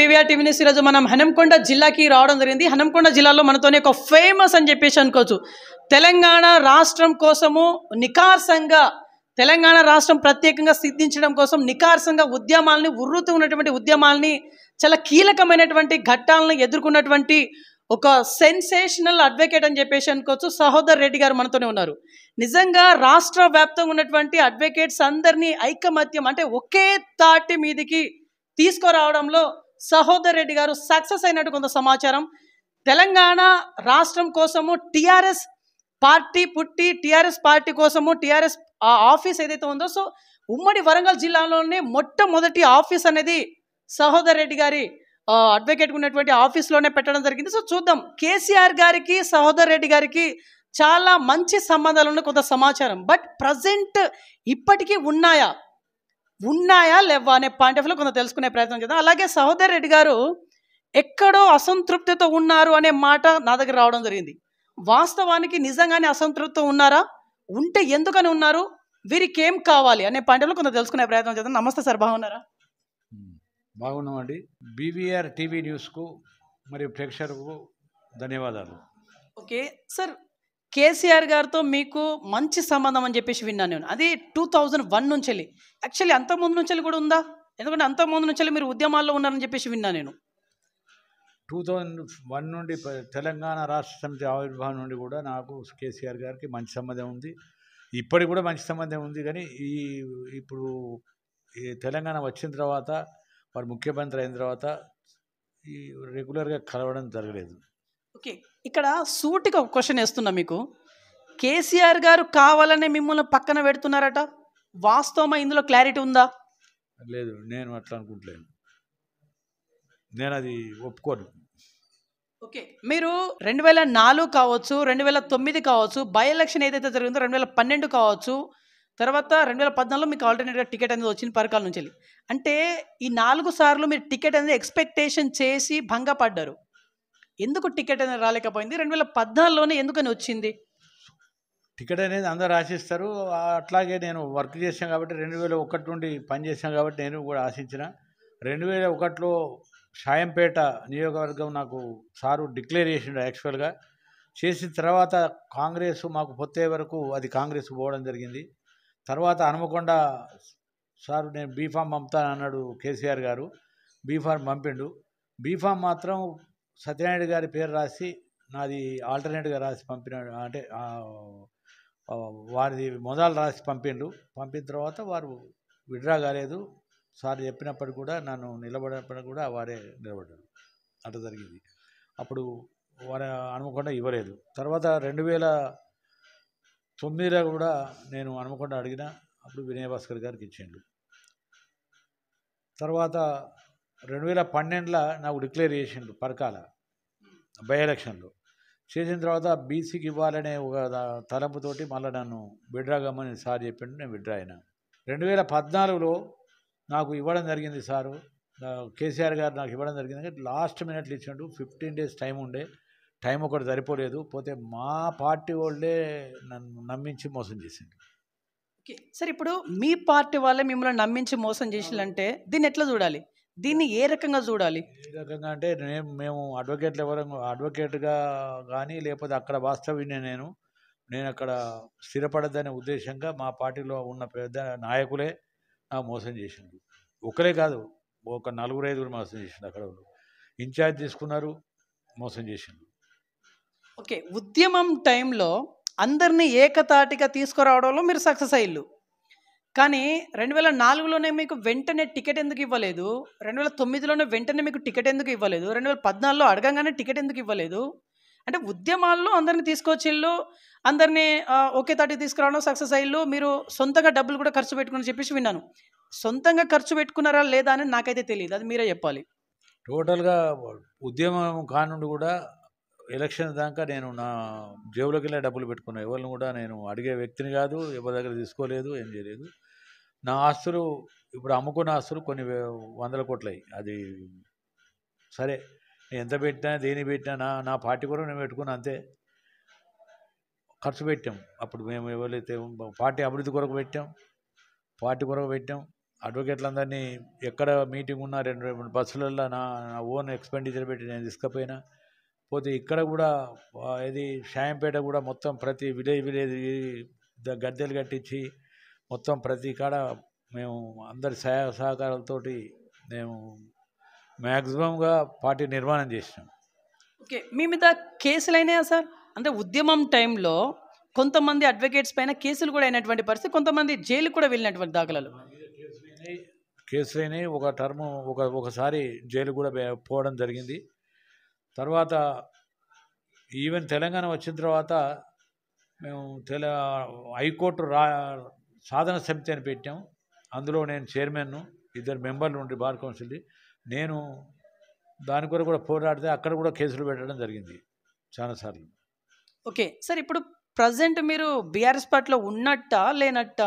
BVR TV news ఈరోజు మనం హనంకొండ జిల్లాకి రావడం జరిగింది హనంకొండ జిల్లాలో మనతోనే ఒక ఫేమస్ అని చెప్పేసి అనుకోవచ్చు తెలంగాణ రాష్ట్రం కోసము నికార్సంగా తెలంగాణ రాష్ట్రం ప్రత్యేకంగా సిద్ధించడం కోసం నికార్సంగా ఉద్యమాలని ఉర్రుతూ ఉన్నటువంటి ఉద్యమాలని చాలా కీలకమైనటువంటి ఘట్టాలను ఎదుర్కొన్నటువంటి ఒక సెన్సేషనల్ అడ్వకేట్ అని చెప్పేసి అనుకోవచ్చు సహోదర్ రెడ్డి గారు మనతోనే ఉన్నారు నిజంగా రాష్ట్ర వ్యాప్తంగా ఉన్నటువంటి అడ్వకేట్స్ అందరినీ ఐకమత్యం అంటే ఒకే తాటి మీదికి తీసుకురావడంలో సహోదర్ రెడ్డి గారు సక్సెస్ అయినట్టు కొంత సమాచారం తెలంగాణ రాష్ట్రం కోసము టిఆర్ఎస్ పార్టీ పుట్టి టిఆర్ఎస్ పార్టీ కోసము టిఆర్ఎస్ ఆఫీస్ ఏదైతే ఉందో సో ఉమ్మడి వరంగల్ జిల్లాలోనే మొట్టమొదటి ఆఫీస్ అనేది సహోదర్ రెడ్డి గారి అడ్వకేట్ ఉన్నటువంటి ఆఫీస్లోనే పెట్టడం జరిగింది సో చూద్దాం కేసీఆర్ గారికి సహోదర్ రెడ్డి గారికి చాలా మంచి సంబంధాలు ఉన్న కొంత సమాచారం బట్ ప్రజెంట్ ఇప్పటికీ ఉన్నాయా ఉన్నాయా లేవా అనే పాయింట్ ఆఫ్ కొంత తెలుసుకునే ప్రయత్నం చేద్దాం అలాగే సహోదర్ రెడ్డి గారు ఎక్కడో అసంతృప్తితో ఉన్నారు అనే మాట నా దగ్గర రావడం జరిగింది వాస్తవానికి నిజంగానే అసంతృప్తితో ఉన్నారా ఉంటే ఎందుకని ఉన్నారు వీరికి ఏం కావాలి అనే పాయింట్లో కొంత తెలుసుకునే ప్రయత్నం చేద్దాం నమస్తే సార్ బాగున్నారా బాగున్నామండి బీవీఆర్ టీవీ న్యూస్కు మరియు ప్రేక్షకులకు ధన్యవాదాలు ఓకే సార్ కేసీఆర్ గారితో మీకు మంచి సంబంధం అని చెప్పేసి విన్నాను నేను అది టూ థౌజండ్ వన్ నుంచి వెళ్ళి యాక్చువల్లీ అంతకుముందు నుంచి వెళ్ళి కూడా ఉందా ఎందుకంటే అంతకుముందు నుంచి వెళ్ళి మీరు ఉద్యమాల్లో ఉన్నారని చెప్పేసి విన్నాను నేను టూ థౌజండ్ వన్ నుండి తెలంగాణ రాష్ట్ర సమితి ఆవిర్భావం నుండి కూడా నాకు కేసీఆర్ గారికి మంచి సంబంధం ఉంది ఇప్పటికి కూడా మంచి సంబంధం ఉంది కానీ ఈ ఇప్పుడు ఈ తెలంగాణ వచ్చిన తర్వాత వారు ముఖ్యమంత్రి అయిన తర్వాత ఈ రెగ్యులర్గా కలవడం జరగలేదు ఓకే ఇక్కడ సూటిగా ఒక క్వశ్చన్ వేస్తున్నా మీకు కేసీఆర్ గారు కావాలనే మిమ్మల్ని పక్కన పెడుతున్నారట వాస్తవమా ఇందులో క్లారిటీ ఉందా లేదు నేను అట్లా అనుకుంటలేను నేను అది ఒప్పుకోను ఓకే మీరు రెండు వేల నాలుగు కావచ్చు రెండు వేల తొమ్మిది కావచ్చు బై ఎలక్షన్ ఏదైతే జరిగిందో రెండు వేల పన్నెండు కావచ్చు తర్వాత రెండు వేల పద్నాలుగులో మీకు ఆల్టర్నేట్గా టికెట్ అనేది వచ్చింది పరకాల నుంచి అంటే ఈ నాలుగు సార్లు మీరు టికెట్ అనేది ఎక్స్పెక్టేషన్ చేసి భంగపడ్డారు ఎందుకు టికెట్ అనేది రాలేకపోయింది రెండు వేల పద్నాలుగులోనే ఎందుకని వచ్చింది టికెట్ అనేది అందరు ఆశిస్తారు అట్లాగే నేను వర్క్ చేశాను కాబట్టి రెండు వేల ఒకటి నుండి పనిచేశాను కాబట్టి నేను కూడా ఆశించిన రెండు వేల ఒకటిలో సాయంపేట నియోజకవర్గం నాకు సారు డిక్లేర్ చేసిండు యాక్చువల్గా చేసిన తర్వాత కాంగ్రెస్ మాకు పొత్తే వరకు అది కాంగ్రెస్ పోవడం జరిగింది తర్వాత హనుమకొండ సారు నేను బీఫామ్ పంపుతాను అన్నాడు కేసీఆర్ గారు బీఫామ్ పంపిండు బీఫామ్ మాత్రం సత్యనారాయణ గారి పేరు రాసి నాది ఆల్టర్నేట్గా రాసి పంపిన అంటే వారిది మొదలు రాసి పంపిండు పంపిన తర్వాత వారు విడ్రా కాలేదు సార్ చెప్పినప్పటికి కూడా నన్ను నిలబడినప్పుడు కూడా వారే నిలబడ్డారు అట్లా జరిగింది అప్పుడు వారు హనుమకొండ ఇవ్వలేదు తర్వాత రెండు వేల తొమ్మిదిలో కూడా నేను హనుమకొండ అడిగిన అప్పుడు వినయభాస్కర్ గారికి ఇచ్చిండు తర్వాత రెండు వేల పన్నెండులో నాకు డిక్లేర్ చేసిండు పరకాల బై ఎలక్షన్లు చేసిన తర్వాత బీసీకి ఇవ్వాలనే ఒక తలంపుతోటి మళ్ళీ నన్ను విడ్రా కమ్మని సార్ చెప్పిండు నేను విడ్రా అయినా రెండు వేల పద్నాలుగులో నాకు ఇవ్వడం జరిగింది సారు కేసీఆర్ గారు నాకు ఇవ్వడం జరిగింది లాస్ట్ మినిట్లు ఇచ్చిండు ఫిఫ్టీన్ డేస్ టైం ఉండే టైం ఒకటి సరిపోలేదు పోతే మా పార్టీ వాళ్ళే నన్ను నమ్మించి మోసం చేసింది సార్ ఇప్పుడు మీ పార్టీ వాళ్ళే మిమ్మల్ని నమ్మించి మోసం చేసిందంటే దీన్ని ఎట్లా చూడాలి దీన్ని ఏ రకంగా చూడాలి ఏ రకంగా అంటే నేను మేము అడ్వకేట్లు ఎవరు అడ్వకేట్గా కానీ లేకపోతే అక్కడ వాస్తవ్యుని నేను నేను అక్కడ స్థిరపడద్దనే ఉద్దేశంగా మా పార్టీలో ఉన్న పెద్ద నాయకులే నా మోసం చేసిండు ఒకరే కాదు ఒక నలుగురు ఐదుగురు మోసం చేసిండు అక్కడ ఇన్ఛార్జ్ తీసుకున్నారు మోసం చేసిండు ఓకే ఉద్యమం టైంలో అందరినీ ఏకతాటిగా తీసుకురావడంలో మీరు సక్సెస్ అయ్యారు కానీ రెండు వేల నాలుగులోనే మీకు వెంటనే టికెట్ ఎందుకు ఇవ్వలేదు రెండు వేల తొమ్మిదిలోనే వెంటనే మీకు టికెట్ ఎందుకు ఇవ్వలేదు రెండు వేల పద్నాలుగులో అడగంగానే టికెట్ ఎందుకు ఇవ్వలేదు అంటే ఉద్యమాల్లో అందరిని తీసుకొచ్చిళ్ళు అందరినీ ఒకే తాటి తీసుకురావడం సక్సెస్ అయ్యిళ్ళు మీరు సొంతంగా డబ్బులు కూడా ఖర్చు పెట్టుకుని చెప్పేసి విన్నాను సొంతంగా ఖర్చు పెట్టుకున్నారా లేదా అని నాకైతే తెలియదు అది మీరే చెప్పాలి టోటల్గా ఉద్యమం కానుండి కూడా ఎలక్షన్ దాకా నేను నా జేబులోకి వెళ్ళే డబ్బులు పెట్టుకున్నా ఎవరిని కూడా నేను అడిగే వ్యక్తిని కాదు ఎవరి దగ్గర తీసుకోలేదు ఏం చేయలేదు నా ఆస్తులు ఇప్పుడు అమ్ముకున్న ఆస్తులు కొన్ని వందల కోట్లయి అది సరే నేను ఎంత పెట్టినా దేని పెట్టినా నా నా పార్టీ కూడా నేను పెట్టుకున్నా అంతే ఖర్చు పెట్టాం అప్పుడు మేము ఎవరైతే పార్టీ అభివృద్ధి కొరకు పెట్టాం పార్టీ కొరకు పెట్టాం అడ్వకేట్లందరినీ ఎక్కడ మీటింగ్ ఉన్నా రెండు రెండు బస్సులల్లో నా ఓన్ ఎక్స్పెండిచర్ పెట్టి నేను తీసుకుపోయినా పోతే ఇక్కడ కూడా ఇది షాయంపేట కూడా మొత్తం ప్రతి విలేజ్ విలేజ్ గద్దెలు కట్టించి మొత్తం ప్రతి కాడ మేము అందరి సహాయ సహకారాలతోటి మేము మ్యాక్సిమంగా పార్టీ నిర్మాణం చేసినాం ఓకే మీ మీద కేసులు అయినాయా సార్ అంటే ఉద్యమం టైంలో కొంతమంది అడ్వకేట్స్ పైన కేసులు కూడా అయినటువంటి పరిస్థితి కొంతమంది జైలు కూడా వెళ్ళినటువంటి దాఖలాలు కేసులు అయినాయి ఒక టర్మ్ ఒక ఒకసారి జైలు కూడా పోవడం జరిగింది తర్వాత ఈవెన్ తెలంగాణ వచ్చిన తర్వాత మేము తెల హైకోర్టు రా సాధన సమితి అని పెట్టాము అందులో నేను చైర్మన్ను ఇద్దరు మెంబర్లు ఉండి బార్ కౌన్సిల్ది నేను దాని కొరకు కూడా పోరాడితే అక్కడ కూడా కేసులు పెట్టడం జరిగింది చాలాసార్లు ఓకే సార్ ఇప్పుడు ప్రజెంట్ మీరు బీఆర్ఎస్ పార్టీలో ఉన్నట్ట లేనట్ట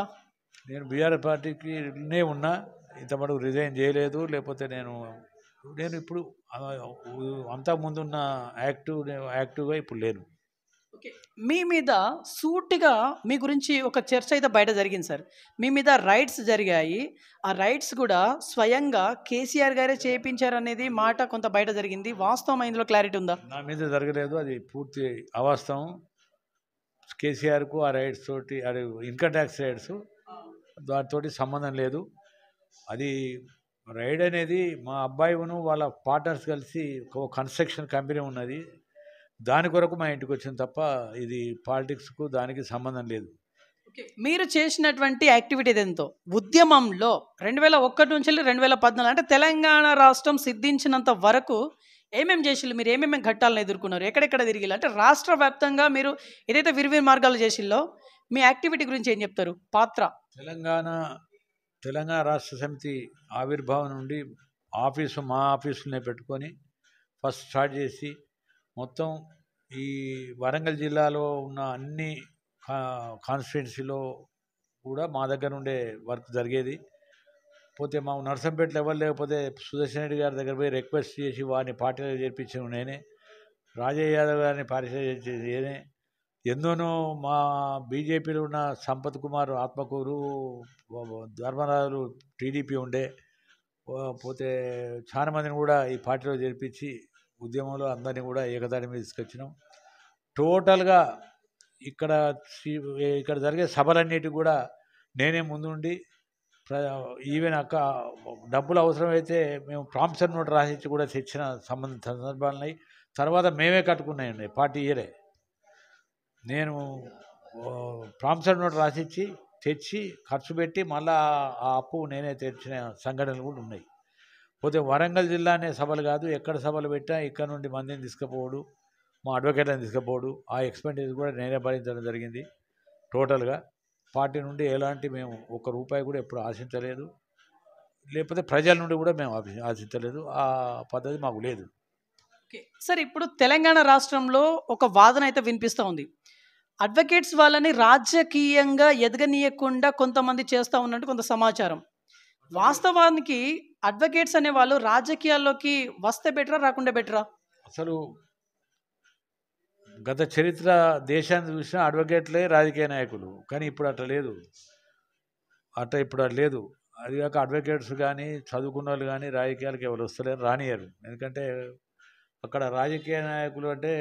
నేను బీఆర్ఎస్ పార్టీకి నే ఉన్నా ఇంతవరకు రిజైన్ చేయలేదు లేకపోతే నేను నేను ఇప్పుడు ముందున్న యాక్టివ్ యాక్టివ్గా ఇప్పుడు లేను మీ మీద సూటిగా మీ గురించి ఒక చర్చ అయితే బయట జరిగింది సార్ మీ మీద రైట్స్ జరిగాయి ఆ రైట్స్ కూడా స్వయంగా కేసీఆర్ గారే చేయించారు అనేది మాట కొంత బయట జరిగింది వాస్తవం ఇందులో క్లారిటీ ఉందా నా మీద జరగలేదు అది పూర్తి అవాస్తవం కేసీఆర్కు ఆ రైట్స్ తోటి అది ఇన్కమ్ ట్యాక్స్ రైట్స్ దానితోటి సంబంధం లేదు అది రైడ్ అనేది మా అబ్బాయిను వాళ్ళ పార్ట్నర్స్ కలిసి ఒక కన్స్ట్రక్షన్ కంపెనీ ఉన్నది దాని కొరకు మా ఇంటికి వచ్చింది తప్ప ఇది పాలిటిక్స్కు దానికి సంబంధం లేదు మీరు చేసినటువంటి యాక్టివిటీ ఎంతో ఉద్యమంలో రెండు వేల ఒకటి నుంచి రెండు వేల పద్నాలుగు అంటే తెలంగాణ రాష్ట్రం సిద్ధించినంత వరకు ఏమేమి చేసిల్లు మీరు ఏమేమి ఘట్టాలను ఎదుర్కొన్నారు ఎక్కడెక్కడ తిరిగిల్లు అంటే రాష్ట్ర వ్యాప్తంగా మీరు ఏదైతే విరివిరి మార్గాలు చేసిల్లో మీ యాక్టివిటీ గురించి ఏం చెప్తారు పాత్ర తెలంగాణ తెలంగాణ రాష్ట్ర సమితి ఆవిర్భావం నుండి ఆఫీసు మా ఆఫీసులనే పెట్టుకొని ఫస్ట్ స్టార్ట్ చేసి మొత్తం ఈ వరంగల్ జిల్లాలో ఉన్న అన్ని కాన్స్టిట్యున్సీలో కూడా మా దగ్గర ఉండే వర్క్ జరిగేది పోతే మా నర్సంపేటలో ఎవరు లేకపోతే సుదర్శన్ రెడ్డి గారి దగ్గర పోయి రిక్వెస్ట్ చేసి వారిని పార్టీలో చేర్పించిన నేనే రాజయ్య యాదవ్ గారిని పరిచయం చేసి నేనే ఎందునో మా బీజేపీలో ఉన్న సంపత్ కుమార్ ఆత్మకూరు ధర్మరాజులు టీడీపీ ఉండే పోతే చాలా మందిని కూడా ఈ పార్టీలో జరిపించి ఉద్యమంలో అందరినీ కూడా ఏకదాని మీద తీసుకొచ్చినాం టోటల్గా ఇక్కడ ఇక్కడ జరిగే సభలన్నిటి కూడా నేనే ముందుండి ఈవెన్ అక్క డబ్బులు అవసరమైతే మేము ప్రాంప్సర్ నోట్ రాసించి కూడా తెచ్చిన సంబంధిత సందర్భాలున్నాయి తర్వాత మేమే కట్టుకున్నాయండి పార్టీ ఇయరే నేను ప్రామిసరీ నోట్ రాసిచ్చి తెచ్చి ఖర్చు పెట్టి మళ్ళా ఆ అప్పు నేనే తెచ్చిన సంఘటనలు కూడా ఉన్నాయి పోతే వరంగల్ జిల్లా అనే సభలు కాదు ఎక్కడ సభలు పెట్టా ఇక్కడ నుండి మందిని తీసుకుపోవడు మా అడ్వకేట్లను తీసుకుపోవడు ఆ ఎక్స్పెండిచర్ కూడా నేనే భరించడం జరిగింది టోటల్గా పార్టీ నుండి ఎలాంటి మేము ఒక్క రూపాయి కూడా ఎప్పుడు ఆశించలేదు లేకపోతే ప్రజల నుండి కూడా మేము ఆశించలేదు ఆ పద్ధతి మాకు లేదు సార్ ఇప్పుడు తెలంగాణ రాష్ట్రంలో ఒక వాదన అయితే వినిపిస్తూ ఉంది అడ్వకేట్స్ వాళ్ళని రాజకీయంగా ఎదగనీయకుండా కొంతమంది చేస్తూ ఉన్నట్టు కొంత సమాచారం వాస్తవానికి అడ్వకేట్స్ అనే వాళ్ళు రాజకీయాల్లోకి వస్తే బెటరా రాకుండా బెటరా అసలు గత చరిత్ర దేశాన్ని చూసిన అడ్వకేట్లే రాజకీయ నాయకులు కానీ ఇప్పుడు అట్లా లేదు అట్లా ఇప్పుడు అట్లా లేదు అది కాక అడ్వకేట్స్ కానీ చదువుకున్న వాళ్ళు కానీ రాజకీయాలకు ఎవరు వస్తలేరు రానియరు ఎందుకంటే అక్కడ రాజకీయ నాయకులు అంటే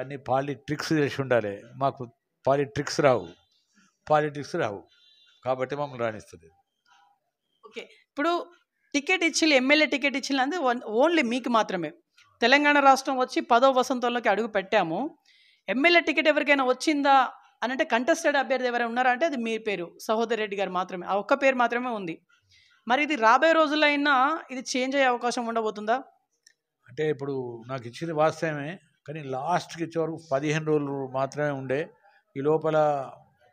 అన్ని పాలిట్రిక్స్ చేసి ఉండాలి మాకు పాలిట్రిక్స్ రావు పాలిటిక్స్ రావు కాబట్టి మమ్మల్ని రాణిస్తుంది ఓకే ఇప్పుడు టికెట్ ఇచ్చిన ఎమ్మెల్యే టికెట్ ఇచ్చిన ఓన్లీ మీకు మాత్రమే తెలంగాణ రాష్ట్రం వచ్చి పదో వసంతంలోకి అడుగు పెట్టాము ఎమ్మెల్యే టికెట్ ఎవరికైనా వచ్చిందా అని అంటే కంటెస్టెడ్ అభ్యర్థి ఎవరైనా ఉన్నారా అంటే అది మీ పేరు సహోదర్ రెడ్డి గారు మాత్రమే ఆ ఒక్క పేరు మాత్రమే ఉంది మరి ఇది రాబోయే రోజులైనా ఇది చేంజ్ అయ్యే అవకాశం ఉండబోతుందా అంటే ఇప్పుడు నాకు ఇచ్చింది వాస్తవమే కానీ లాస్ట్కి వరకు పదిహేను రోజులు మాత్రమే ఉండే ఈ లోపల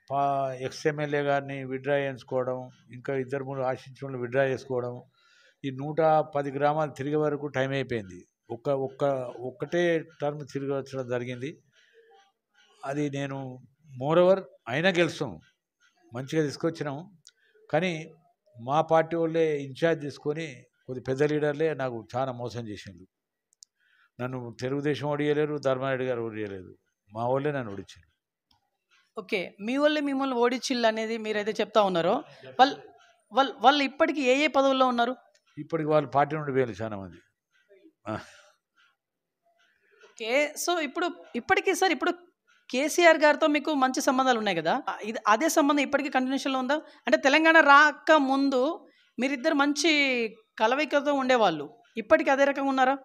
పా ఎక్స్ఎమ్మెల్యే గారిని విడ్డ్రా చేయించుకోవడం ఇంకా ఇద్దరు మూడు ఆశించిన వాళ్ళు విడ్డ్రా చేసుకోవడం ఈ నూట పది గ్రామాలు తిరిగే వరకు టైం అయిపోయింది ఒక్క ఒక్క ఒక్కటే టర్మ్ తిరిగి వచ్చడం జరిగింది అది నేను మోరవర్ అయినా గెలుస్తాం మంచిగా తీసుకొచ్చినాము కానీ మా పార్టీ వాళ్ళే ఇన్ఛార్జ్ తీసుకొని కొద్ది పెద్ద లీడర్లే నాకు చాలా మోసం చేసిండు నన్ను తెలుగుదేశం ఓడియలేరు ధర్మారెడ్డి గారు ఓడియలేదు మా వాళ్ళే నన్ను ఓడించారు ఓకే మీ వాళ్ళే మిమ్మల్ని ఓడించిల్లు అనేది మీరైతే చెప్తా ఉన్నారో వాళ్ళు వాళ్ళు వాళ్ళు ఇప్పటికి ఏ ఏ పదవుల్లో ఉన్నారు ఇప్పటికి వాళ్ళు పార్టీ నుండి వేయాలి చాలా మంది ఓకే సో ఇప్పుడు ఇప్పటికీ సార్ ఇప్పుడు కేసీఆర్ గారితో మీకు మంచి సంబంధాలు ఉన్నాయి కదా ఇది అదే సంబంధం ఇప్పటికీ కంటిన్యూషన్లో ఉందా అంటే తెలంగాణ రాక ముందు మీరిద్దరు మంచి కలవికతో ఉండేవాళ్ళు ఇప్పటికీ అదే రకంగా ఉన్నారా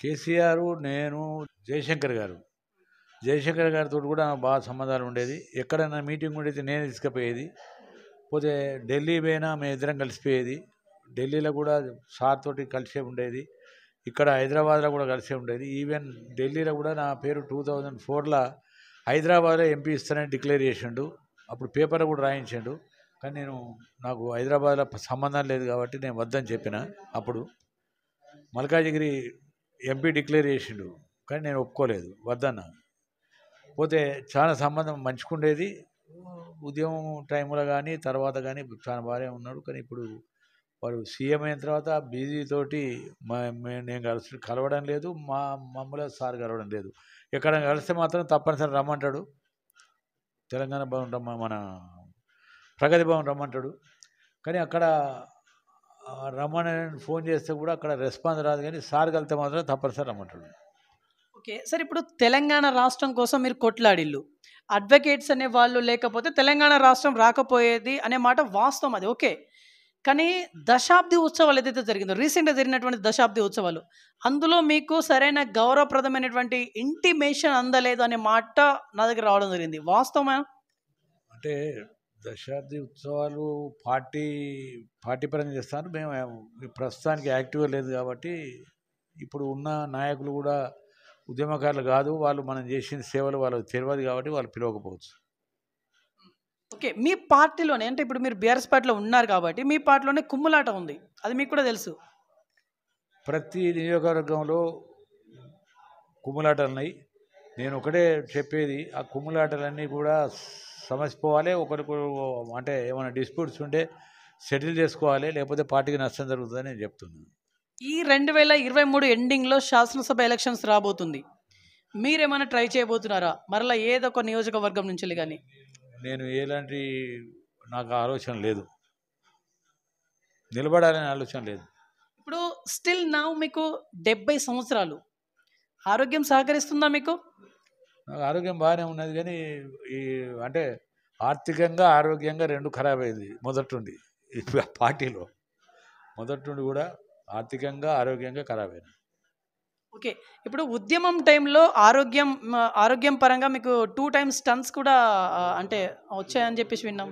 కేసీఆర్ నేను జయశంకర్ గారు జయశంకర్ గారితో కూడా బాగా సంబంధాలు ఉండేది ఎక్కడైనా మీటింగ్ ఉండేది నేను తీసుకుపోయేది పోతే ఢిల్లీ పోయినా మేము ఇద్దరం కలిసిపోయేది ఢిల్లీలో కూడా సార్ తోటి కలిసే ఉండేది ఇక్కడ హైదరాబాద్లో కూడా కలిసే ఉండేది ఈవెన్ ఢిల్లీలో కూడా నా పేరు టూ థౌజండ్ ఫోర్లో హైదరాబాద్లో ఎంపీ ఇస్తానని డిక్లేర్ చేసిండు అప్పుడు పేపర్లో కూడా రాయించాడు కానీ నేను నాకు హైదరాబాద్లో సంబంధం లేదు కాబట్టి నేను వద్దని చెప్పిన అప్పుడు మల్కాజిగిరి ఎంపీ డిక్లేర్ చేసిండు కానీ నేను ఒప్పుకోలేదు వద్దన్న పోతే చాలా సంబంధం మంచుకుండేది ఉదయం టైంలో కానీ తర్వాత కానీ చాలా బాగానే ఉన్నాడు కానీ ఇప్పుడు వాడు సీఎం అయిన తర్వాత బీజీతోటి మా నేను కలిసి కలవడం లేదు మా మమ్మల్ని సార్ కలవడం లేదు ఎక్కడ కలిస్తే మాత్రం తప్పనిసరి రమ్మంటాడు తెలంగాణ భవన్ రమ్మ మన ప్రగతి భవన్ రమ్మంటాడు కానీ అక్కడ రమ్మని ఫోన్ చేస్తే కూడా అక్కడ రెస్పాన్స్ రాదు కానీ సార్ కలితే మాత్రం తప్పనిసరి రమ్మంటాడు ఓకే సార్ ఇప్పుడు తెలంగాణ రాష్ట్రం కోసం మీరు కొట్లాడిల్లు అడ్వకేట్స్ అనే వాళ్ళు లేకపోతే తెలంగాణ రాష్ట్రం రాకపోయేది అనే మాట వాస్తవం అది ఓకే కానీ దశాబ్ది ఉత్సవాలు ఏదైతే జరిగిందో రీసెంట్గా జరిగినటువంటి దశాబ్ది ఉత్సవాలు అందులో మీకు సరైన గౌరవప్రదమైనటువంటి ఇంటిమేషన్ అందలేదు అనే మాట నా దగ్గర రావడం జరిగింది వాస్తవమా అంటే దశాబ్ది ఉత్సవాలు పార్టీ పార్టీ పరంగా చేస్తాను మేము ప్రస్తుతానికి యాక్టివ్గా లేదు కాబట్టి ఇప్పుడు ఉన్న నాయకులు కూడా ఉద్యమకారులు కాదు వాళ్ళు మనం చేసిన సేవలు వాళ్ళకి తెలియదు కాబట్టి వాళ్ళు పిలవకపోవచ్చు ఓకే మీ పార్టీలోనే అంటే ఇప్పుడు మీరు బీఆర్ఎస్ పార్టీలో ఉన్నారు కాబట్టి మీ పార్టీలోనే కుమ్ములాట ఉంది అది మీకు కూడా తెలుసు ప్రతి నియోజకవర్గంలో కుమ్ములాటలు ఉన్నాయి నేను ఒకటే చెప్పేది ఆ కుమ్ములాటలన్నీ కూడా సమసిపోవాలి ఒకరికొకరు అంటే ఏమైనా డిస్ప్యూట్స్ ఉంటే సెటిల్ చేసుకోవాలి లేకపోతే పార్టీకి నష్టం జరుగుతుందని నేను చెప్తున్నాను ఈ రెండు వేల ఇరవై మూడు ఎండింగ్లో శాసనసభ ఎలక్షన్స్ రాబోతుంది మీరేమైనా ట్రై చేయబోతున్నారా మరలా ఏదో ఒక నియోజకవర్గం నుంచి కానీ నేను ఎలాంటి నాకు ఆలోచన లేదు నిలబడాలనే ఆలోచన లేదు ఇప్పుడు స్టిల్ నా మీకు డెబ్బై సంవత్సరాలు ఆరోగ్యం సహకరిస్తుందా మీకు నాకు ఆరోగ్యం బాగానే ఉన్నది కానీ ఈ అంటే ఆర్థికంగా ఆరోగ్యంగా రెండు ఖరాబ్ అయింది మొదటి పార్టీలో మొదటి కూడా ఆర్థికంగా ఆరోగ్యంగా ఖరాబ్ అయినా ఓకే ఇప్పుడు ఉద్యమం టైంలో ఆరోగ్యం ఆరోగ్యం పరంగా మీకు టూ టైమ్స్ స్టన్స్ కూడా అంటే వచ్చాయని చెప్పేసి విన్నాం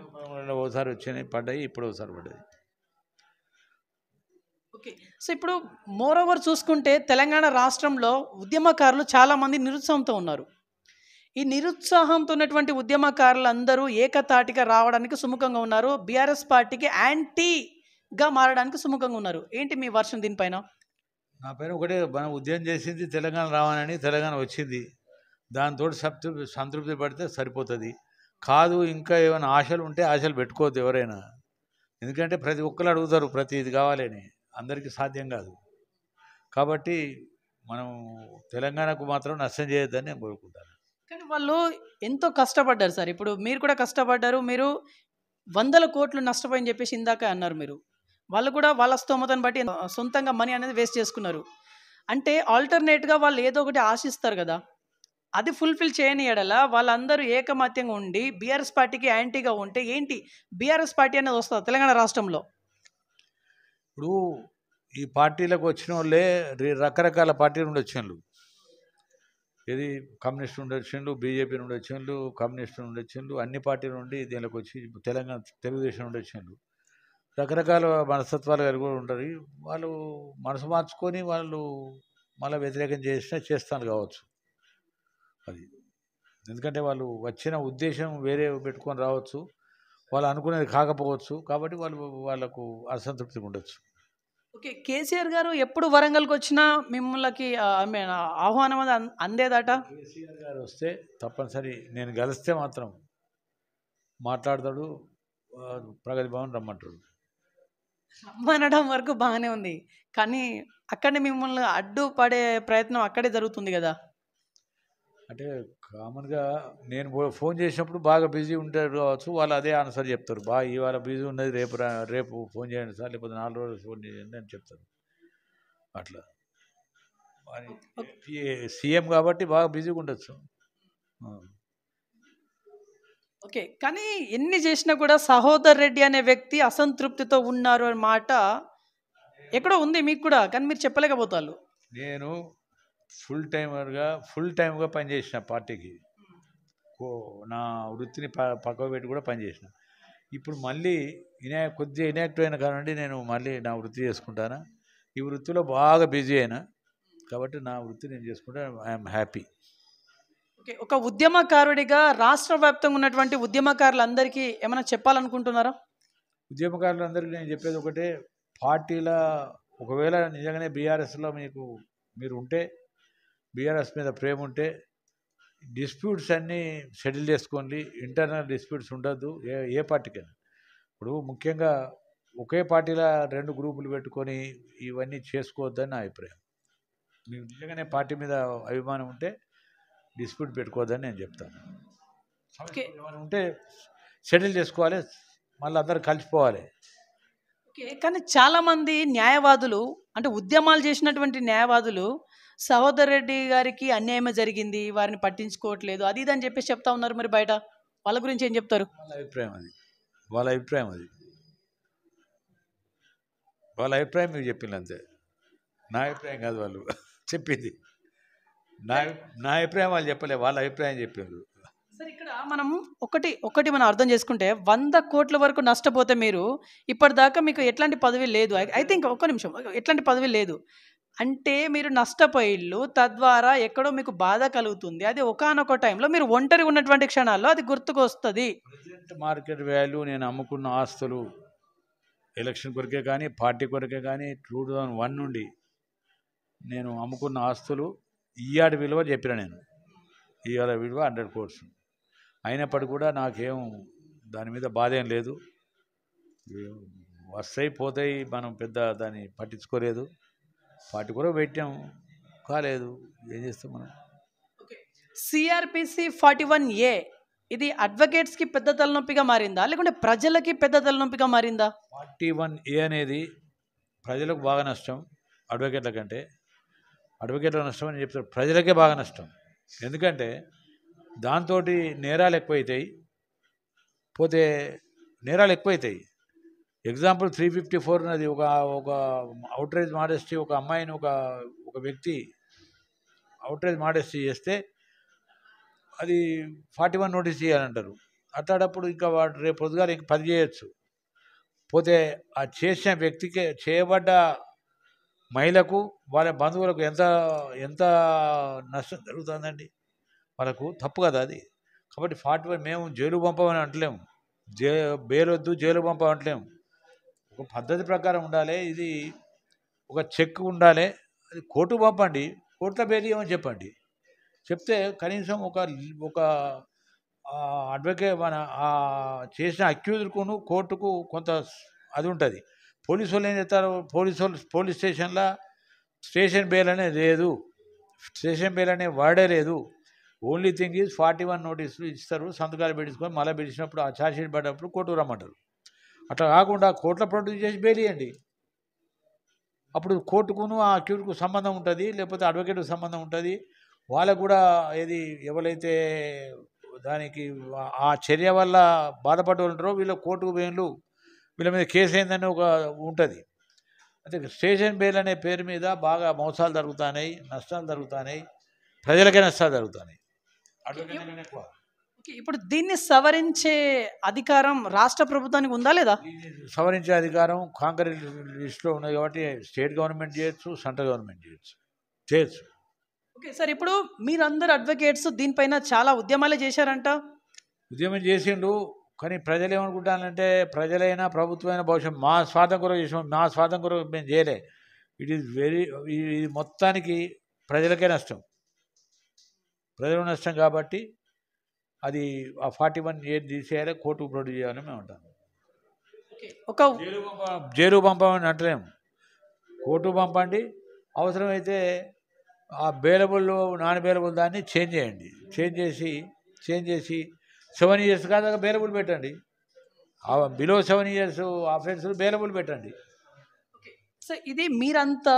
ఒకసారి వచ్చినాయి పడ్డాయి ఇప్పుడు ఒకసారి పడ్డాయి ఓకే సో ఇప్పుడు మోర్ ఓవర్ చూసుకుంటే తెలంగాణ రాష్ట్రంలో ఉద్యమకారులు చాలామంది నిరుత్సాహంతో ఉన్నారు ఈ నిరుత్సాహంతో ఉన్నటువంటి ఉద్యమకారులు అందరూ ఏకతాటిగా రావడానికి సుముఖంగా ఉన్నారు బీఆర్ఎస్ పార్టీకి యాంటీగా మారడానికి సుముఖంగా ఉన్నారు ఏంటి మీ వర్షం దీనిపైన నా పైన ఒకటే మనం ఉద్యమం చేసింది తెలంగాణ రావాలని తెలంగాణ వచ్చింది దాంతో సంతృప్తి సంతృప్తి పడితే సరిపోతుంది కాదు ఇంకా ఏమైనా ఆశలు ఉంటే ఆశలు పెట్టుకోవద్దు ఎవరైనా ఎందుకంటే ప్రతి ఒక్కరు అడుగుతారు ప్రతి ఇది కావాలని అందరికీ సాధ్యం కాదు కాబట్టి మనం తెలంగాణకు మాత్రం నష్టం చేయొద్దని నేను కోరుకుంటాను కానీ వాళ్ళు ఎంతో కష్టపడ్డారు సార్ ఇప్పుడు మీరు కూడా కష్టపడ్డారు మీరు వందల కోట్లు నష్టపోయని చెప్పేసి ఇందాక అన్నారు మీరు వాళ్ళు కూడా వాళ్ళ స్తోమతను బట్టి సొంతంగా మనీ అనేది వేస్ట్ చేసుకున్నారు అంటే ఆల్టర్నేట్గా వాళ్ళు ఏదో ఒకటి ఆశిస్తారు కదా అది ఫుల్ఫిల్ చేయని ఎడల వాళ్ళందరూ ఏకమత్యంగా ఉండి బీఆర్ఎస్ పార్టీకి యాంటీగా ఉంటే ఏంటి బీఆర్ఎస్ పార్టీ అనేది వస్తుంది తెలంగాణ రాష్ట్రంలో ఇప్పుడు ఈ పార్టీలకు వచ్చిన వాళ్ళే రకరకాల పార్టీల నుండి వచ్చిన వాళ్ళు ఇది కమ్యూనిస్ట్ నుండి వచ్చిండు బీజేపీ నుండి వచ్చిండు కమ్యూనిస్ట్ నుండి వచ్చిండు అన్ని పార్టీ నుండి దీనికి వచ్చి తెలంగాణ తెలుగుదేశం నుండి వచ్చిండు రకరకాల మనస్తత్వాలు కలిగి ఉంటారు వాళ్ళు మనసు మార్చుకొని వాళ్ళు మళ్ళీ వ్యతిరేకం చేసినా చేస్తాను కావచ్చు అది ఎందుకంటే వాళ్ళు వచ్చిన ఉద్దేశం వేరే పెట్టుకొని రావచ్చు వాళ్ళు అనుకునేది కాకపోవచ్చు కాబట్టి వాళ్ళు వాళ్ళకు అసంతృప్తిగా ఉండొచ్చు ఓకే కేసీఆర్ గారు ఎప్పుడు వరంగల్కి వచ్చినా మిమ్మల్ని ఆహ్వానం అది అందేదట కేసీఆర్ గారు వస్తే తప్పనిసరి నేను గలిస్తే మాత్రం మాట్లాడతాడు ప్రగతి భవన్ రమ్మంటాడు రమ్మనడం వరకు బాగానే ఉంది కానీ అక్కడే మిమ్మల్ని అడ్డు పడే ప్రయత్నం అక్కడే జరుగుతుంది కదా అంటే కామన్గా నేను ఫోన్ చేసినప్పుడు బాగా బిజీ ఉంటారు కావచ్చు వాళ్ళు అదే ఆన్సర్ చెప్తారు బాగా ఇవాళ బిజీ ఉన్నది రేపు రేపు ఫోన్ చేయండి సార్ లేకపోతే నాలుగు రోజులు ఫోన్ చేయండి అని చెప్తారు అట్లా సీఎం కాబట్టి బాగా బిజీగా ఉండొచ్చు ఓకే కానీ ఎన్ని చేసినా కూడా సహోదర్ రెడ్డి అనే వ్యక్తి అసంతృప్తితో ఉన్నారు అనే మాట ఎక్కడో ఉంది మీకు కూడా కానీ మీరు చెప్పలేకపోతారు నేను ఫుల్ టైమర్గా ఫుల్ టైమ్గా పనిచేసిన పార్టీకి నా వృత్తిని ప పక్కకు పెట్టి కూడా పనిచేసిన ఇప్పుడు మళ్ళీ ఇనా కొద్దిగా ఇనాక్టివ్ అయిన కానివ్వండి నేను మళ్ళీ నా వృత్తి చేసుకుంటాను ఈ వృత్తిలో బాగా బిజీ అయినా కాబట్టి నా వృత్తి నేను చేసుకుంటే ఐఎమ్ హ్యాపీ ఓకే ఒక ఉద్యమకారుడిగా రాష్ట్ర వ్యాప్తంగా ఉన్నటువంటి ఉద్యమకారులందరికీ ఏమైనా చెప్పాలనుకుంటున్నారా ఉద్యమకారులందరికీ నేను చెప్పేది ఒకటే పార్టీల ఒకవేళ నిజంగానే బీఆర్ఎస్లో మీకు మీరు ఉంటే బీఆర్ఎస్ మీద ప్రేమ ఉంటే డిస్ప్యూట్స్ అన్నీ సెటిల్ చేసుకోండి ఇంటర్నల్ డిస్ప్యూట్స్ ఉండద్దు ఏ ఏ పార్టీకైనా ఇప్పుడు ముఖ్యంగా ఒకే పార్టీలా రెండు గ్రూపులు పెట్టుకొని ఇవన్నీ చేసుకోవద్దని నా అభిప్రాయం మీకు నిజంగానే పార్టీ మీద అభిమానం ఉంటే డిస్ప్యూట్ పెట్టుకోవద్దని నేను చెప్తాను ఉంటే సెటిల్ చేసుకోవాలి మళ్ళీ అందరు కలిసిపోవాలి కానీ చాలామంది న్యాయవాదులు అంటే ఉద్యమాలు చేసినటువంటి న్యాయవాదులు సహోదర్ రెడ్డి గారికి అన్యాయం జరిగింది వారిని పట్టించుకోవట్లేదు అది ఇది అని చెప్పేసి చెప్తా ఉన్నారు మరి బయట వాళ్ళ గురించి ఏం చెప్తారు వాళ్ళ అభిప్రాయం అది వాళ్ళ అభిప్రాయం అది వాళ్ళ అభిప్రాయం మీరు చెప్పింది అంతే నా అభిప్రాయం కాదు వాళ్ళు చెప్పింది నా నా అభిప్రాయం వాళ్ళు చెప్పలేదు వాళ్ళ అభిప్రాయం చెప్పారు సార్ ఇక్కడ మనం ఒకటి ఒకటి మనం అర్థం చేసుకుంటే వంద కోట్ల వరకు నష్టపోతే మీరు ఇప్పటిదాకా మీకు ఎట్లాంటి పదవి లేదు ఐ థింక్ ఒక్క నిమిషం ఎట్లాంటి పదవి లేదు అంటే మీరు నష్టపోయిళ్ళు తద్వారా ఎక్కడో మీకు బాధ కలుగుతుంది అది ఒకనొక టైంలో మీరు ఒంటరి ఉన్నటువంటి క్షణాల్లో అది గుర్తుకు వస్తుంది మార్కెట్ వాల్యూ నేను అమ్ముకున్న ఆస్తులు ఎలక్షన్ కొరకే కానీ పార్టీ కొరకే కానీ టూ థౌజండ్ వన్ నుండి నేను అమ్ముకున్న ఆస్తులు ఇయ్యాడి విలువ చెప్పిన నేను ఇవాళ విలువ హండ్రెడ్ కోర్స్ అయినప్పటికీ కూడా నాకేం దాని మీద బాధ ఏం లేదు వస్తాయి పోతాయి మనం పెద్ద దాన్ని పట్టించుకోలేదు వాటి కూడా పెట్టాం కాలేదు ఏం చేస్తాం మనం సిఆర్పిసి ఫార్టీ వన్ ఏ ఇది అడ్వకేట్స్కి పెద్ద తలనొప్పిగా మారిందా లేకుంటే ప్రజలకి పెద్ద తలనొప్పిగా మారిందా ఫార్టీ వన్ ఏ అనేది ప్రజలకు బాగా నష్టం అడ్వకేట్ల కంటే అడ్వకేట్ల నష్టం అని చెప్తారు ప్రజలకే బాగా నష్టం ఎందుకంటే దాంతో నేరాలు ఎక్కువైతాయి పోతే నేరాలు ఎక్కువైతాయి ఎగ్జాంపుల్ త్రీ ఫిఫ్టీ ఫోర్ అనేది ఒక ఒక అవుట్రేజ్ మాడెస్టీ ఒక అమ్మాయిని ఒక ఒక వ్యక్తి అవుట్రేజ్ మాడెస్టీ చేస్తే అది ఫార్టీ వన్ నోటీస్ చేయాలంటారు అట్టాడప్పుడు ఇంకా వాడు రేపు పొద్దుగారు ఇంకా పది చేయొచ్చు పోతే ఆ చేసిన వ్యక్తికి చేయబడ్డ మహిళకు వాళ్ళ బంధువులకు ఎంత ఎంత నష్టం జరుగుతుందండి వాళ్ళకు తప్పు కదా అది కాబట్టి ఫార్టీ వన్ మేము జైలు పంపమని అంటలేము జే బేలొద్దు జైలు జైలు పంపమంటలేము ఒక పద్ధతి ప్రకారం ఉండాలి ఇది ఒక చెక్ ఉండాలి అది కోర్టు పంపండి కోర్టులో బెయిల్ చెప్పండి చెప్తే కనీసం ఒక ఒక అడ్వకేట్ మన చేసిన అక్యూజ్కును కోర్టుకు కొంత అది ఉంటుంది పోలీసు వాళ్ళు ఏం చెప్తారు పోలీసు వాళ్ళు పోలీస్ స్టేషన్లో స్టేషన్ బెయిల్ అనేది లేదు స్టేషన్ బెయిల్ అనే వాడే లేదు only thing is forty one నోటీసులు ఇస్తారు సంతకాలు పెట్టించుకొని మళ్ళీ పెట్టించినప్పుడు ఆ ఛార్జ్షీట్ పడ్డప్పుడు కోర్టుకు రమ్మంటారు అట్లా కాకుండా కోర్టులో ప్రొడ్యూస్ చేసి బెయిలియండి అప్పుడు కోర్టుకును ఆ అక్యూట్కు సంబంధం ఉంటుంది లేకపోతే అడ్వకేట్కు సంబంధం ఉంటుంది వాళ్ళకు కూడా ఏది ఎవరైతే దానికి ఆ చర్య వల్ల బాధపడ్డ ఉంటారో వీళ్ళ కోర్టుకు బెయిన్లు వీళ్ళ మీద కేసు అయిందని ఒక ఉంటుంది అయితే స్టేషన్ బెయిల్ అనే పేరు మీద బాగా మోసాలు జరుగుతున్నాయి నష్టాలు జరుగుతున్నాయి ప్రజలకే నష్టాలు జరుగుతున్నాయి అడ్వకేట్ ఎక్కువ ఇప్పుడు దీన్ని సవరించే అధికారం రాష్ట్ర ప్రభుత్వానికి ఉందా లేదా సవరించే అధికారం కాంగ్రెస్ లిస్ట్లో ఉన్నాయి కాబట్టి స్టేట్ గవర్నమెంట్ చేయొచ్చు సెంట్రల్ గవర్నమెంట్ చేయొచ్చు చేయొచ్చు ఓకే సార్ ఇప్పుడు మీరందరు అడ్వకేట్స్ దీనిపైన చాలా ఉద్యమాలు చేశారంట ఉద్యమం చేసిండు కానీ ప్రజలు ఏమనుకుంటానంటే ప్రజలైనా ప్రభుత్వమైన భవిష్యత్ మా స్వార్థం కొరకు చేసాం మా స్వార్థం కొరకు మేము చేయలే ఇట్ ఈస్ వెరీ ఇది మొత్తానికి ప్రజలకే నష్టం ప్రజలు నష్టం కాబట్టి అది ఆ ఫార్టీ వన్ ఏ తీసేయాలి కోర్టు ప్రొడ్యూస్ చేయాలని మేము అంటాం ఒక జేరు పంపమని అంటలేం కోర్టు పంపండి అవసరమైతే ఆ బేలబుల్ నాన్ బేలబుల్ దాన్ని చేంజ్ చేయండి చేంజ్ చేసి చేంజ్ చేసి సెవెన్ ఇయర్స్ ఒక బేలబుల్ పెట్టండి below seven years offence bailable పెట్టండి సో ఇది మీరంతా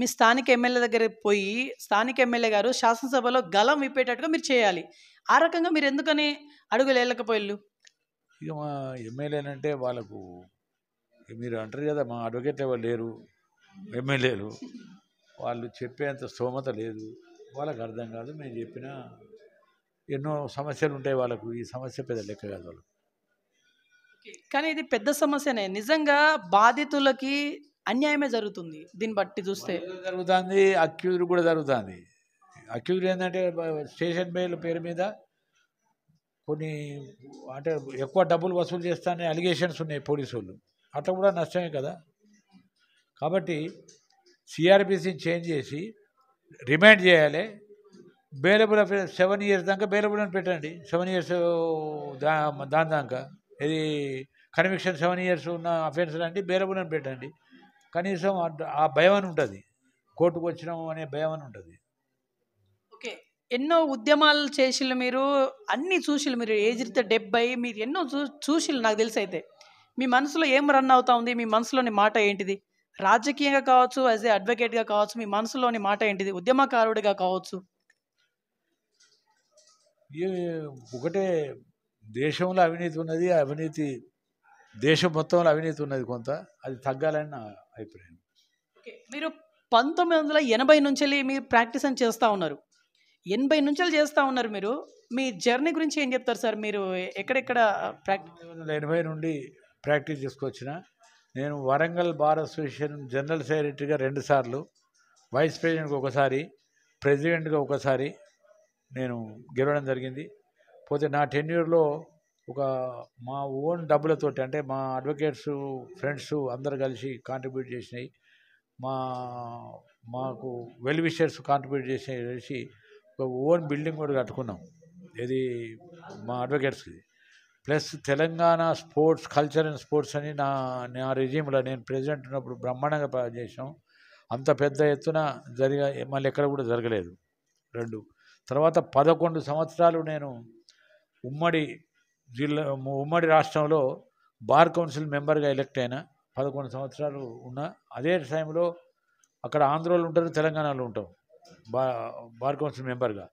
మీ స్థానిక ఎమ్మెల్యే దగ్గర పోయి స్థానిక ఎమ్మెల్యే గారు శాసనసభలో గలం విప్పేటట్టుగా మీరు చేయాలి ఆ రకంగా మీరు ఎందుకని అడుగులేళ్ళకపోయిల్లు ఇక మా ఎమ్మెల్యేనంటే వాళ్ళకు మీరు అంటారు కదా మా అడ్వకేట్ ఎవరు లేరు ఎమ్మెల్యేలు వాళ్ళు చెప్పేంత స్తోమత లేదు వాళ్ళకు అర్థం కాదు మేము చెప్పిన ఎన్నో సమస్యలు ఉంటాయి వాళ్ళకు ఈ సమస్య పెద్ద లెక్క కాదు వాళ్ళు కానీ ఇది పెద్ద సమస్యనే నిజంగా బాధితులకి అన్యాయమే జరుగుతుంది దీన్ని బట్టి చూస్తే జరుగుతుంది అక్యూజ్ కూడా జరుగుతుంది అక్యూజ్ ఏంటంటే స్టేషన్ బేల పేరు మీద కొన్ని అంటే ఎక్కువ డబ్బులు వసూలు చేస్తానే అలిగేషన్స్ ఉన్నాయి పోలీసు వాళ్ళు అట్లా కూడా నష్టమే కదా కాబట్టి సిఆర్పిసిని చేంజ్ చేసి రిమైండ్ చేయాలి బేలబుల్ సెవెన్ ఇయర్స్ దాకా బేలబుల్ అని పెట్టండి సెవెన్ ఇయర్స్ దా దాని దాకా ఇది కన్విక్షన్ సెవెన్ ఇయర్స్ ఉన్న అఫెన్స్ అంటే బేలబుల్ అని పెట్టండి కనీసం ఆ భయం అని ఉంటుంది కోర్టుకు వచ్చినాము అనే భయం అని ఉంటుంది ఎన్నో ఉద్యమాలు చేసిళ్ళు మీరు అన్నీ చూసిళ్ళు మీరు ఏజ్ రీత్యా డెబ్బై మీరు ఎన్నో చూ చూసిళ్ళు నాకు తెలిసి అయితే మీ మనసులో ఏం రన్ అవుతా ఉంది మీ మనసులోని మాట ఏంటిది రాజకీయంగా కావచ్చు యాజ్ ఏ అడ్వకేట్గా కావచ్చు మీ మనసులోని మాట ఏంటిది ఉద్యమకారుడిగా కావచ్చు ఒకటే దేశంలో అవినీతి ఉన్నది అవినీతి దేశం మొత్తంలో అవినీతి ఉన్నది కొంత అది తగ్గాలని నా అభిప్రాయం మీరు పంతొమ్మిది వందల ఎనభై నుంచి మీరు ప్రాక్టీస్ అని చేస్తూ ఉన్నారు ఎనభై నుంచాలు చేస్తూ ఉన్నారు మీరు మీ జర్నీ గురించి ఏం చెప్తారు సార్ మీరు ఎక్కడెక్కడ ప్రాక్టీస్ ఎనభై నుండి ప్రాక్టీస్ చేసుకొచ్చిన నేను వరంగల్ బార్ అసోసియేషన్ జనరల్ సెక్రటరీగా రెండుసార్లు వైస్ ప్రెసిడెంట్గా ఒకసారి ప్రెసిడెంట్గా ఒకసారి నేను గెలవడం జరిగింది పోతే నా టెన్యూర్లో ఒక మా ఓన్ డబ్బులతోటి అంటే మా అడ్వకేట్స్ ఫ్రెండ్స్ అందరు కలిసి కాంట్రిబ్యూట్ చేసినాయి మా మాకు వెల్ విషర్స్ కాంట్రిబ్యూట్ చేసి ఒక ఓన్ బిల్డింగ్ కూడా కట్టుకున్నాం ఇది మా అడ్వకేట్స్కి plus Telangana sports culture and sports అని నా నా రిజీమ్లో నేను ప్రెసిడెంట్ ఉన్నప్పుడు బ్రహ్మాండంగా చేసాం అంత పెద్ద ఎత్తున జరిగ మళ్ళీ ఎక్కడ కూడా జరగలేదు రెండు తర్వాత పదకొండు సంవత్సరాలు నేను ఉమ్మడి జిల్లా ఉమ్మడి రాష్ట్రంలో బార్ కౌన్సిల్ మెంబర్గా ఎలెక్ట్ అయిన పదకొండు సంవత్సరాలు ఉన్న అదే టైంలో అక్కడ ఆంధ్రలో ఉంటారు తెలంగాణలో ఉంటాం బా బార్ కౌన్సిల్ మెంబర్గా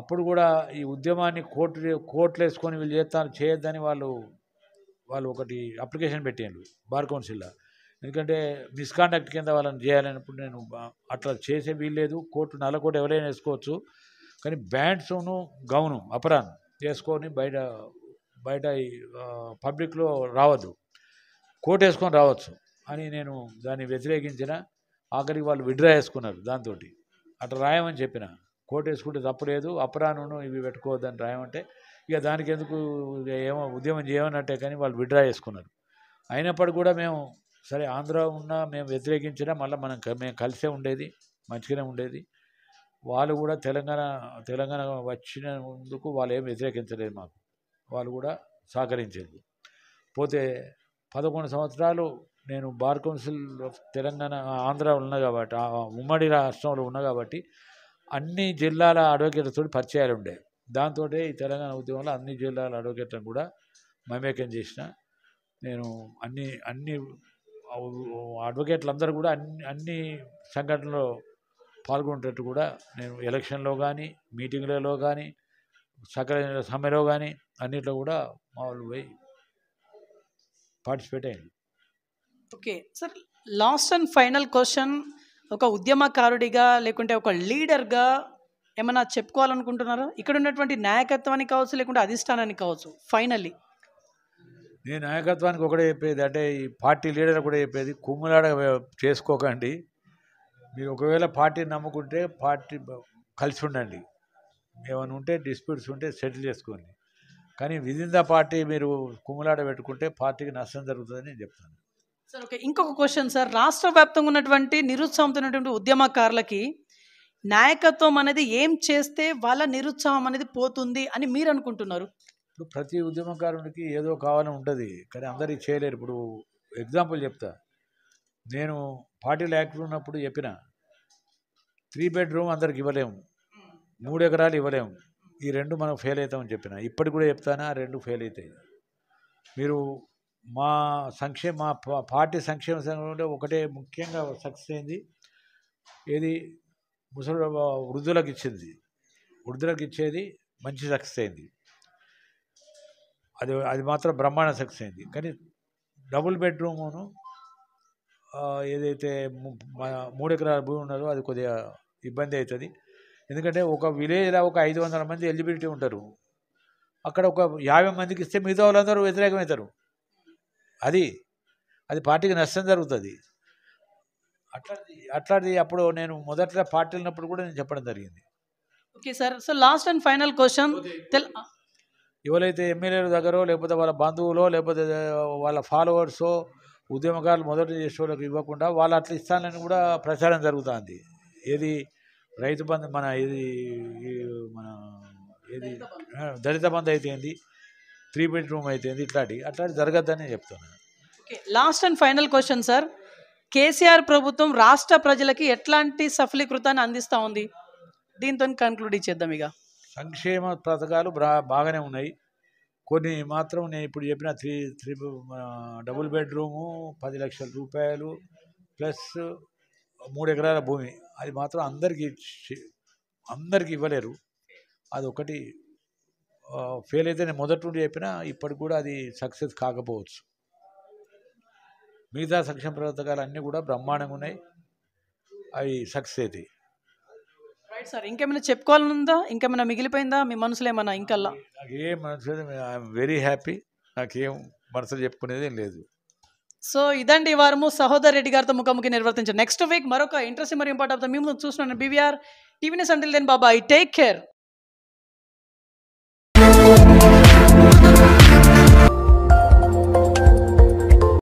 అప్పుడు కూడా ఈ ఉద్యమాన్ని కోర్టు కోర్టులు వేసుకొని వీళ్ళు చేస్తాను చేయొద్దని వాళ్ళు వాళ్ళు ఒకటి అప్లికేషన్ పెట్టాను బార్ కౌన్సిల్లో ఎందుకంటే మిస్కాండక్ట్ కింద వాళ్ళని చేయాలన్నప్పుడు నేను అట్లా చేసే వీల్లేదు కోర్టు కోర్టు ఎవరైనా వేసుకోవచ్చు కానీ బ్యాండ్స్ను గౌను అపరాన్ వేసుకొని బయట బయట పబ్లిక్లో రావద్దు కోట్ వేసుకొని రావచ్చు అని నేను దాన్ని వ్యతిరేకించిన ఆఖరికి వాళ్ళు విడ్రా వేసుకున్నారు దాంతో అట్లా రాయమని చెప్పిన కోట్ వేసుకుంటే తప్పలేదు అప్రాను ఇవి పెట్టుకోవద్దని రాయమంటే ఇక దానికి ఎందుకు ఏమో ఉద్యమం చేయమన్నట్టే కానీ వాళ్ళు విడ్రా చేసుకున్నారు అయినప్పటికీ కూడా మేము సరే ఆంధ్ర ఉన్నా మేము వ్యతిరేకించినా మళ్ళీ మనం మేము కలిసే ఉండేది మంచిగానే ఉండేది వాళ్ళు కూడా తెలంగాణ తెలంగాణ వచ్చినందుకు వాళ్ళు ఏం వ్యతిరేకించలేదు మాకు వాళ్ళు కూడా సహకరించేది పోతే పదకొండు సంవత్సరాలు నేను bar council of Telangana Andhra ఉన్న కాబట్టి ఉమ్మడి రాష్ట్రంలో ఉన్నా కాబట్టి అన్ని జిల్లాల అడ్వకేట్లతో పరిచయాలు ఉండే దాంతో ఈ తెలంగాణ ఉద్యమంలో అన్ని జిల్లాల అడ్వకేట్లను కూడా మమేకం చేసిన నేను అన్ని అన్ని అడ్వకేట్లందరూ కూడా అన్ని అన్ని సంఘటనలో పాల్గొనేటట్టు కూడా నేను ఎలక్షన్లో కానీ మీటింగ్లలో కానీ సకల సమ్మెలో కానీ అన్నిట్లో కూడా మా వాళ్ళు పోయి పార్టిసిపేట్ అయ్యాను okay sir last and final question ఒక ఉద్యమకారుడిగా లేకుంటే ఒక లీడర్గా ఏమైనా చెప్పుకోవాలనుకుంటున్నారా ఇక్కడ ఉన్నటువంటి నాయకత్వానికి కావచ్చు లేకుంటే అధిష్టానానికి కావచ్చు ఫైనల్లీ నేను నాయకత్వానికి ఒకటే చెప్పేది అంటే ఈ పార్టీ లీడర్ కూడా చెప్పేది కుమ్ములాడ చేసుకోకండి మీరు ఒకవేళ పార్టీని నమ్ముకుంటే పార్టీ కలిసి ఉండండి ఏమైనా ఉంటే డిస్ప్యూట్స్ ఉంటే సెటిల్ చేసుకోండి కానీ విధింద పార్టీ మీరు కుమ్ములాడ పెట్టుకుంటే పార్టీకి నష్టం జరుగుతుందని నేను చెప్తాను సార్ ఓకే ఇంకొక క్వశ్చన్ సార్ రాష్ట్ర వ్యాప్తంగా ఉన్నటువంటి నిరుత్సాహంతో ఉద్యమకారులకి నాయకత్వం అనేది ఏం చేస్తే వాళ్ళ నిరుత్సాహం అనేది పోతుంది అని మీరు అనుకుంటున్నారు ఇప్పుడు ప్రతి ఉద్యమకారునికి ఏదో కావాలని ఉంటుంది కానీ అందరికీ చేయలేరు ఇప్పుడు ఎగ్జాంపుల్ చెప్తా నేను పార్టీ యాక్టివ్ ఉన్నప్పుడు చెప్పిన త్రీ బెడ్రూమ్ అందరికి ఇవ్వలేము మూడు ఎకరాలు ఇవ్వలేము ఈ రెండు మనం ఫెయిల్ అవుతామని చెప్పిన ఇప్పటికి కూడా చెప్తానా రెండు ఫెయిల్ అవుతాయి మీరు మా సంక్షేమ మా పార్టీ సంక్షేమ సంఘంలో ఒకటే ముఖ్యంగా సక్సెస్ అయింది ఏది ముసలి వృద్ధులకు ఇచ్చింది వృద్ధులకు ఇచ్చేది మంచి సక్సెస్ అయింది అది అది మాత్రం బ్రహ్మాండ సక్సెస్ అయింది కానీ డబుల్ బెడ్రూమును ఏదైతే మూడు ఎకరాల భూమి ఉన్నదో అది కొద్దిగా ఇబ్బంది అవుతుంది ఎందుకంటే ఒక విలేజ్లో ఒక ఐదు వందల మంది ఎలిజిబిలిటీ ఉంటారు అక్కడ ఒక యాభై మందికి ఇస్తే మిగతా వాళ్ళందరూ వ్యతిరేకమవుతారు అది అది పార్టీకి నష్టం జరుగుతుంది అట్లాంటి అట్లాంటిది అప్పుడు నేను మొదట్లో పార్టీ వెళ్ళినప్పుడు కూడా నేను చెప్పడం జరిగింది okay sir so last and final question ఎవరైతే ఎమ్మెల్యేల దగ్గర లేకపోతే వాళ్ళ బంధువులో లేకపోతే వాళ్ళ ఫాలోవర్స్ ఉద్యమకారులు మొదటి చేసేవాళ్ళకి ఇవ్వకుండా వాళ్ళు అట్లా ఇస్తానని కూడా ప్రచారం జరుగుతుంది ఏది రైతు బంధు మన ఇది మన ఏది దళిత బంధు అయితే ఏంది త్రీ బెడ్రూమ్ అయితేంది ఇట్లాంటి అట్లాంటి జరగద్దని చెప్తున్నాను last and final question sir KCR ప్రభుత్వం రాష్ట్ర ప్రజలకి ఎట్లాంటి సఫలీకృతాన్ని అందిస్తూ ఉంది దీంతో కన్క్లూడ్ ఇచ్చేద్దాం ఇక సంక్షేమ పథకాలు బాగానే ఉన్నాయి కొన్ని మాత్రం నేను ఇప్పుడు చెప్పిన త్రీ త్రీ డబుల్ బెడ్రూము పది లక్షల రూపాయలు ప్లస్ మూడు ఎకరాల భూమి అది మాత్రం అందరికీ అందరికీ ఇవ్వలేరు అదొకటి ఫెయిల్ అయితే నేను మొదటి నుండి చెప్పినా ఇప్పటికి కూడా అది సక్సెస్ కాకపోవచ్చు మిగతా సంక్షేమ ప్రవర్తకాలు అన్నీ కూడా బ్రహ్మాండంగా ఉన్నాయి అవి సక్సెస్ అయితే రైట్ సార్ ఇంకేమైనా చెప్పుకోవాలనుందా ఇంకేమైనా మిగిలిపోయిందా మీ మనసులో ఏమైనా ఇంకల్లా ఏం మనసు ఐఎమ్ వెరీ హ్యాపీ నాకేం మనసులో చెప్పుకునేది ఏం లేదు సో ఇదండి ఈ వారము సహోదర్ రెడ్డి గారితో ముఖాముఖి నిర్వర్తించారు నెక్స్ట్ వీక్ మరొక ఇంట్రెస్టింగ్ మరి ఇంపార్టెంట్ అవుతుంది మేము చూస్తున్నాను బీవీఆర్ టీవీనెస్ అంటిల్ బాబా బాబాయ్ టేక్ కేర్